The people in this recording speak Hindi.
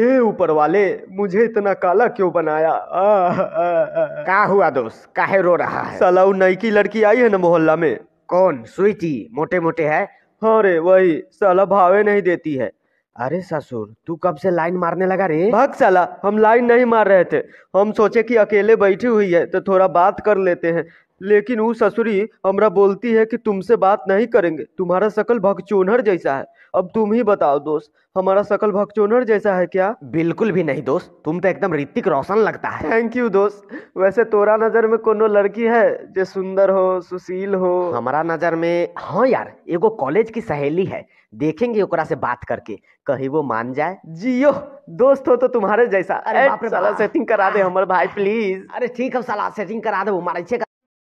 हे ऊपर वाले मुझे इतना काला क्यों बनाया आ, आ, आ, का हुआ दोस्त काहे रो रहा है सलाउ नई की लड़की आई है ना मोहल्ला में कौन स्वीटी मोटे मोटे है हाँ रे वही साला भावे नहीं देती है अरे ससुर तू कब से लाइन मारने लगा रे भग साला हम लाइन नहीं मार रहे थे हम सोचे कि अकेले बैठी हुई है तो थोड़ा बात कर लेते हैं लेकिन वो ससुरी हमरा बोलती है कि तुमसे बात नहीं करेंगे तुम्हारा शकल भगचोनहर जैसा है अब तुम ही बताओ दोस्त हमारा शकल भगचोनहर जैसा है क्या बिल्कुल भी नहीं दोस्त तुम तो एकदम ऋतिक रोशन लगता है थैंक यू दोस्त वैसे तोरा नजर में कोनो लड़की है जो सुंदर हो सुशील हो हमारा नजर में हाँ यार एगो कॉलेज की सहेली है देखेंगे ओकरा से बात करके कहीं वो मान जाए जियो दोस्त हो तो तुम्हारे जैसा अरे बाप रे साला सेटिंग करा दे हमारे भाई प्लीज अरे ठीक है साला सेटिंग करा दे वो मारे